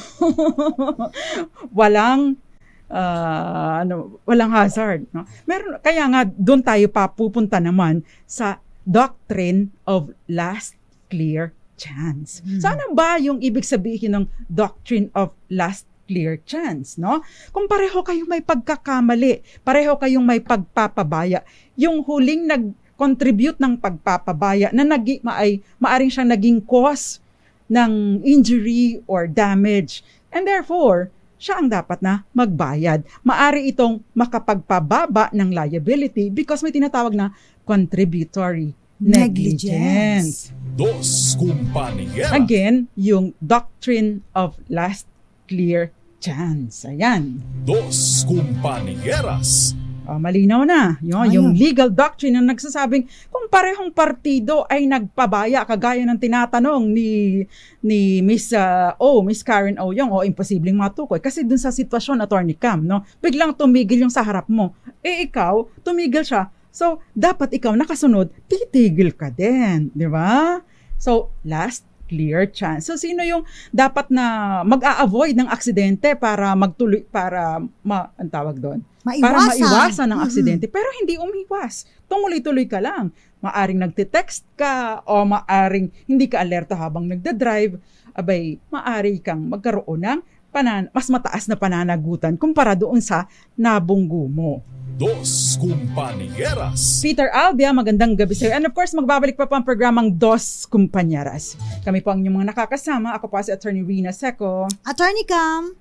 [laughs] walang uh, ano, walang hazard, no? Meron kaya nga doon tayo papupunta naman sa doctrine of last clear chance. Mm. So ano ba yung ibig sabihin ng doctrine of last clear chance, no? Kung pareho kayong may pagkakamali, pareho kayong may pagpapabaya, yung huling nag-contribute ng pagpapabaya na nag ay maaring siyang naging cause ng injury or damage. And therefore, siya ang dapat na magbayad. Maari itong makapagpababa ng liability because may tinatawag na contributory negligence. negligence. Dos Again, yung doctrine of last clear chance. Ayan. Dos compañeras. Oh, malinaw na. Yun, Ay. yung legal doctrine na nagsasabing kung parehong partido ay nagpabaya kagaya ng tinatanong ni ni Miss uh, O, Miss Karen O yung o oh, imposibleng matukoy kasi dun sa sitwasyon attorney Cam, no? Biglang tumigil yung sa harap mo. Eh ikaw, tumigil siya So, dapat ikaw nakasunod, titigil ka din, di ba? So, last clear chance. So sino yung dapat na mag-a-avoid ng aksidente para magtuloy para ma ang tawag doon? Maiwasan. Para maiwasan ng aksidente mm-hmm. pero hindi umiwas. Tumuloy-tuloy ka lang. Maaring nagte-text ka o maaring hindi ka alerto habang nagda-drive, abay maari kang magkaroon ng panan mas mataas na pananagutan kumpara doon sa nabunggo mo. Dos Kumpanyeras. Peter Albia, magandang gabi sir. And of course, magbabalik pa po ang programang Dos Kumpanyeras. Kami po ang inyong mga nakakasama. Ako po si Attorney Rina Seco. Attorney Cam.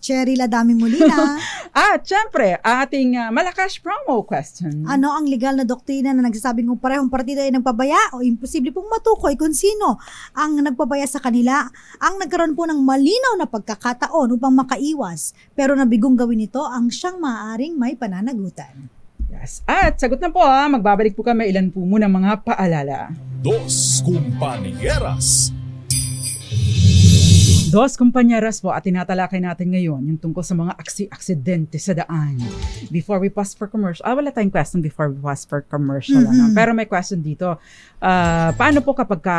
Cherry Ladami Molina. [laughs] At syempre, ating uh, malakas promo question. Ano ang legal na doktrina na nagsasabing kung parehong partido ay nagpabaya o imposible pong matukoy kung sino ang nagpabaya sa kanila? Ang nagkaroon po ng malinaw na pagkakataon upang makaiwas pero nabigong gawin nito ang siyang maaaring may pananagutan. Yes. At sagot na po ha, ah, magbabalik po kami ilan po muna mga paalala. Dos Kumpanyeras Dos kumpanyaras po at tinatalakay natin ngayon yung tungkol sa mga aksi aksidente sa daan. Before we pass for commercial, ah wala tayong question before we pass for commercial. Mm-hmm. Ano? Pero may question dito. Uh, paano po kapag ka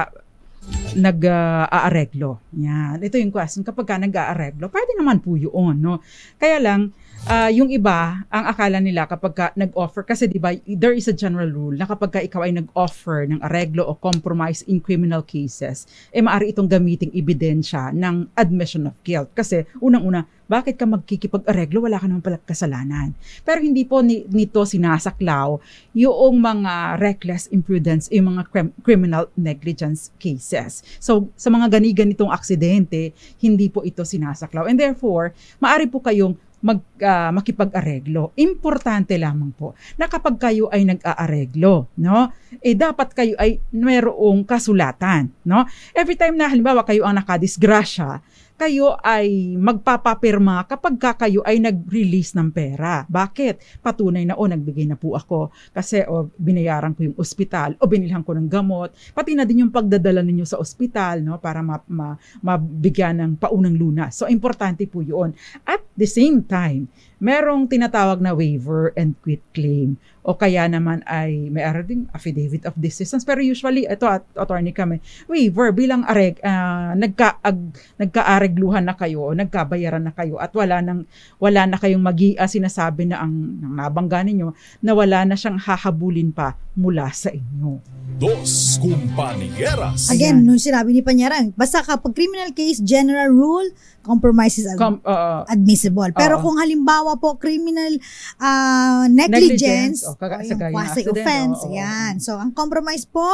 nag-aareglo. Yan. Ito yung question. Kapag ka nag-aareglo, pwede naman po yun. No? Kaya lang, uh, yung iba, ang akala nila kapag ka nag-offer, kasi di ba, there is a general rule na kapag ka ikaw ay nag-offer ng areglo o compromise in criminal cases, eh maaari itong gamiting ebidensya ng admission of guilt. Kasi unang-una, bakit ka magkikipag-areglo? Wala ka naman pala kasalanan. Pero hindi po ni- nito sinasaklaw yung mga reckless imprudence, yung mga crim- criminal negligence cases. So, sa mga gani-ganitong aksidente, hindi po ito sinasaklaw. And therefore, maari po kayong mag, uh, makipag-areglo. Importante lamang po na kapag kayo ay nag-aareglo, no? Eh dapat kayo ay merong kasulatan, no? Every time na halimbawa kayo ang nakadisgrasya, kayo ay magpapapirma kapag ka kayo ay nag-release ng pera. Bakit? Patunay na, o oh, nagbigay na po ako kasi o oh, binayaran ko yung ospital o oh, binilhan ko ng gamot. Pati na din yung pagdadala ninyo sa ospital no, para ma- ma- mabigyan ng paunang luna. So, importante po yun. At the same time, merong tinatawag na waiver and quit claim. O kaya naman ay may aral ding affidavit of desistance. Pero usually, ito at attorney kami, waiver bilang areg, uh, nagkaag, nagkaaregluhan na kayo o nagkabayaran na kayo at wala, nang, wala na kayong mag ah, sinasabi na ang, ang nabangga ninyo na wala na siyang hahabulin pa mula sa inyo. Dos Compañeras. Again, nung sinabi ni Panyarang, basta kapag criminal case, general rule, compromises are Com- uh, admissible. Pero uh, kung halimbawa po, criminal uh, negligence, negligence oh, kaka- yung quasi-offense, oh, oh, oh. yan. So, ang compromise po,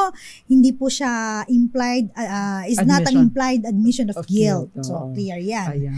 hindi po siya implied, uh, uh is admission. not an implied admission of, of guilt. guilt. Oh. So, clear yan. Ayan.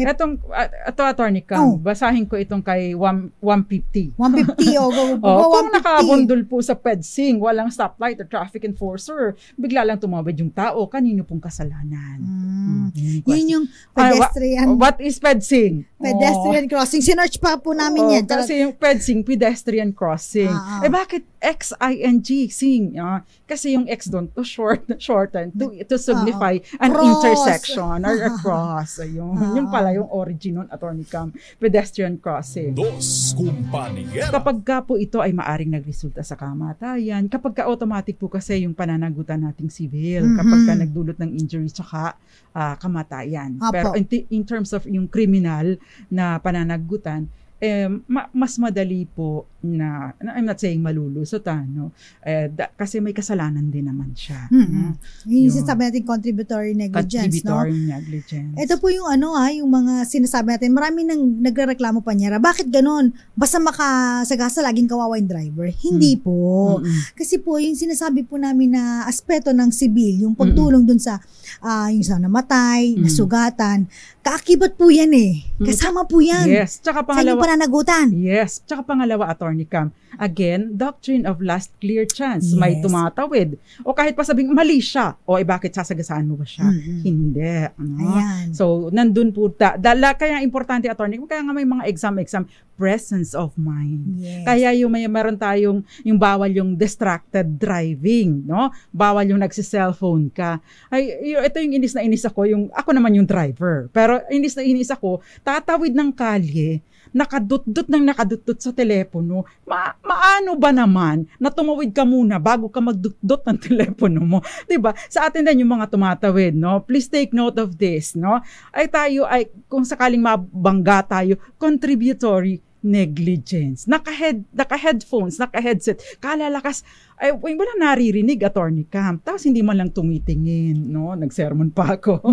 Eh, Etong, uh, ito, Attorney Cam, oh. basahin ko itong kay 150. 150, o. Oh, go, go, [laughs] oh, go, kung nakabundol po sa pedsing, walang stoplight or traffic enforcer, bigla lang tumawid yung tao, kanino pong kasalanan? Mm. mm Yun yung pedestrian. Uh, what, is pedsing? Pedestrian oh. crossing. Sinerch pa po namin oh, yan. Kasi yung pedsing, pedestrian crossing. Ah, ah. Eh bakit X-I-N-G, sing. Uh, ah, kasi yung X doon, to short, shorten, to, to signify uh, an cross. intersection or a [laughs] cross. Ayun. Uh, yung pala yung origin nun, Attorney Cam, pedestrian crossing. Dos kumpanya. Kapag ka po ito ay maaring nagresulta sa kamatayan, kapag ka automatic po kasi yung pananagutan nating civil, mm-hmm. kapag ka nagdulot ng injury tsaka uh, kamatayan. Apo. Pero in, in terms of yung criminal na pananagutan, eh, ma- mas madali po na, na I'm not saying malulusot ah, no? Eh, da, kasi may kasalanan din naman siya. Mm-hmm. No? Yung, sinasabi natin contributory negligence, contributory no? negligence. Ito po yung ano ha, ah, yung mga sinasabi natin, marami nang nagrereklamo pa niya, bakit ganun? Basta makasagasa laging kawawa yung driver. Hindi hmm po. Mm-hmm. Kasi po yung sinasabi po namin na aspeto ng civil, yung pagtulong mm-hmm. dun sa uh, yung sa namatay, mm. nasugatan. Kaakibat po yan eh. Mm. Kasama po yan. Yes. Tsaka pangalawa, sa pananagutan. Yes. Tsaka pangalawa, Attorney Cam, again, doctrine of last clear chance. Yes. May tumatawid. O kahit pa sabing, mali siya. O ay eh, bakit sasagasaan mo ba siya? Mm-hmm. Hindi. Ano? Ayan. So, nandun po. Da, dala, kaya importante, Attorney, kaya nga may mga exam-exam, presence of mind. Yes. Kaya yung may meron tayong yung bawal yung distracted driving, no? Bawal yung nagse-cellphone ka. Ay ito yung inis na inis ako, yung ako naman yung driver. Pero inis na inis ako, tatawid ng kalye, nakadutdut ng nakadutdut sa telepono. Ma maano ba naman na tumawid ka muna bago ka magdutdut ng [laughs] telepono mo? 'Di ba? Sa atin din yung mga tumatawid, no? Please take note of this, no? Ay tayo ay kung sakaling mabangga tayo, contributory negligence. Naka-head, naka-headphones, naka-headset. Kalalakas, ay, wala naririnig, Attorney Camp. Tapos hindi man lang tumitingin, no? Nag-sermon pa ako.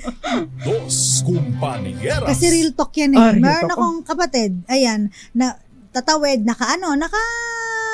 [laughs] Dos kumpanyeras. Kasi real talk yan eh. Ah, Meron akong kapatid, ayan, na tatawid, naka ano, naka,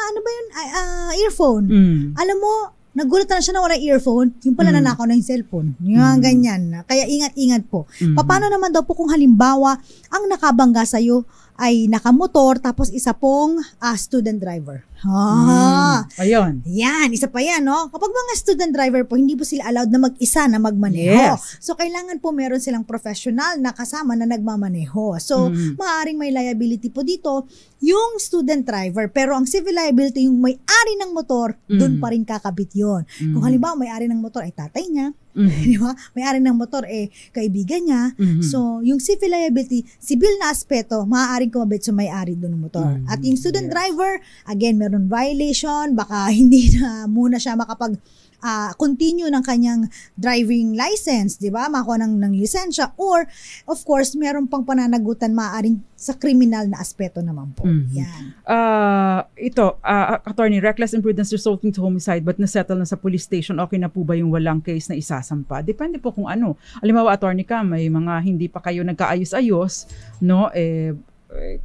ano ba yun, uh, earphone. Mm. Alam mo, nagulat na siya na wala earphone, yung pala mm. nanakaw na yung cellphone. Yung mm. ganyan. Kaya ingat-ingat po. Mm. Paano naman daw po kung halimbawa, ang nakabangga sa'yo, ay nakamotor tapos isa pong uh, student driver. Oh. Mm. Ayun. Yan, isa pa yan, no? Kapag mga student driver po, hindi po sila allowed na mag-isa na magmaneho. Yes. So, kailangan po meron silang professional na kasama na nagmamaneho. So, mm. maaring may liability po dito yung student driver. Pero ang civil liability, yung may-ari ng motor, mm. doon pa rin kakabit yon mm. Kung hmm. halimbawa, may-ari ng motor ay eh, tatay niya, mm [laughs] Di ba? May-ari ng motor, eh, kaibigan niya. Mm-hmm. So, yung civil liability, civil na aspeto, maaaring kumabit sa may-ari doon ng motor. mm At yung student yes. driver, again, nagkaroon violation, baka [laughs] hindi na muna siya makapag uh, continue ng kanyang driving license, 'di ba? Makuha ng ng lisensya or of course, meron pang pananagutan maaaring sa criminal na aspeto naman po. Mm-hmm. Yan. Uh, ito, uh, attorney, reckless imprudence resulting to homicide but na-settle na sa police station, okay na po ba yung walang case na isasampa? Depende po kung ano. Alimawa, attorney ka, may mga hindi pa kayo nagkaayos-ayos, no? Eh, eh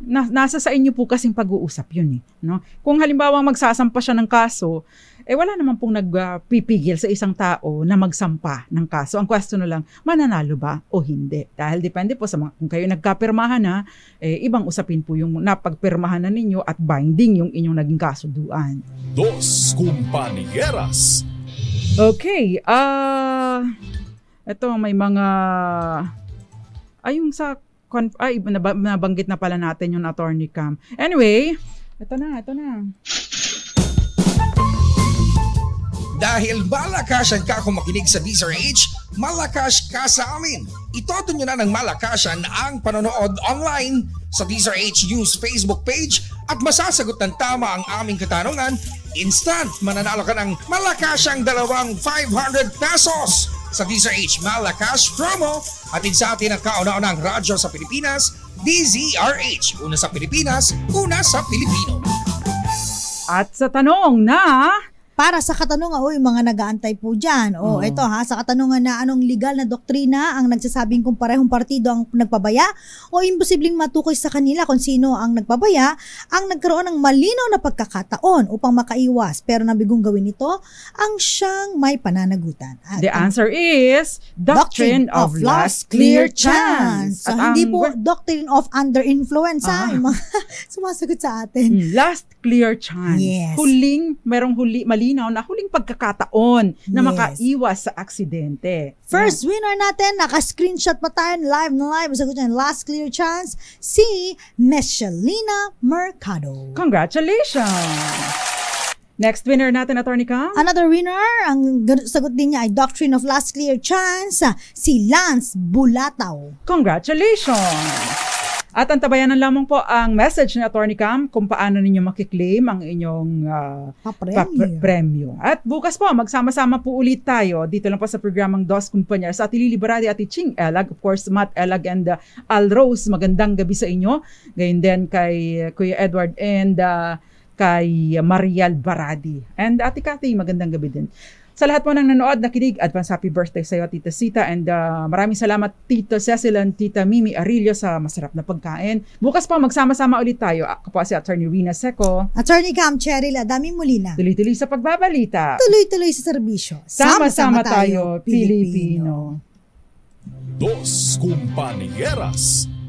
na, nasa sa inyo po kasing pag-uusap yun eh. No? Kung halimbawa magsasampa siya ng kaso, eh wala naman pong nagpipigil uh, sa isang tao na magsampa ng kaso. Ang question na lang, mananalo ba o hindi? Dahil depende po sa mga, kung kayo nagkapirmahan na, eh, ibang usapin po yung napagpirmahan na ninyo at binding yung inyong naging kaso kasuduan. Dos Kumpanyeras Okay, ah... Uh, ito, may mga... Ay, yung sa Con- ay, nab- nabanggit na pala natin yung attorney cam. Anyway, ito na, ito na. Dahil malakas ang kakumakinig sa DZRH, malakas ka sa amin. Itodo nyo na ng malakasan ang panonood online sa DZRH News Facebook page at masasagot ng tama ang aming katanungan. Instant, mananalo ka ng malakasang dalawang 500 pesos sa H Malakas promo atin sa atin ang kauna-unang radyo sa Pilipinas, DZRH. Una sa Pilipinas, una sa Pilipino. At sa tanong na para sa katanungan, hoy mga nagaantay po dyan. O, oh. ito ha, sa katanungan na anong legal na doktrina ang nagsasabing kung parehong partido ang nagpabaya o imposibleng matukoy sa kanila kung sino ang nagpabaya, ang nagkaroon ng malinaw na pagkakataon upang makaiwas. Pero nabigong gawin ito ang siyang may pananagutan. At The answer is Doctrine, doctrine of, of Last Clear Chance. So, hindi ang, po Doctrine of Under Influence ah. yung mga [laughs] sumasagot sa atin. Hmm, last Clear Chance. Yes. Huling, merong huli, mali malinaw na huling pagkakataon na yes. makaiwas sa aksidente. First winner natin, naka-screenshot pa tayo live na live. Sagot niya, last clear chance, si Michelina Mercado. Congratulations! Next winner natin, Attorney Kang. Another winner, ang sagot din niya ay Doctrine of Last Clear Chance, si Lance Bulataw. Congratulations! At antabayanan lamang po ang message ni Attorney Cam kung paano ninyo makiklaim ang inyong uh, ah, premyo At bukas po, magsama-sama po ulit tayo dito lang po sa programang Dos Kumpanyas at ililiberati at Ching Elag. Of course, Matt Elag and uh, Al Rose, magandang gabi sa inyo. Gayun din kay Kuya Edward and uh, kay Mariel Baradi. And Ate Cathy, magandang gabi din. Sa lahat po ng nanood, nakinig, advance happy birthday sa iyo, Tita Sita. And uh, maraming salamat, Tito Cecil and Tita Mimi Arillo sa masarap na pagkain. Bukas pa, magsama-sama ulit tayo. Ako po si Attorney Rina Seco. Attorney Cam Cheryl Adami Molina. Tuloy-tuloy sa pagbabalita. Tuloy-tuloy sa serbisyo. Sama-sama tayo, Pilipino. Pilipino. Dos Compañeras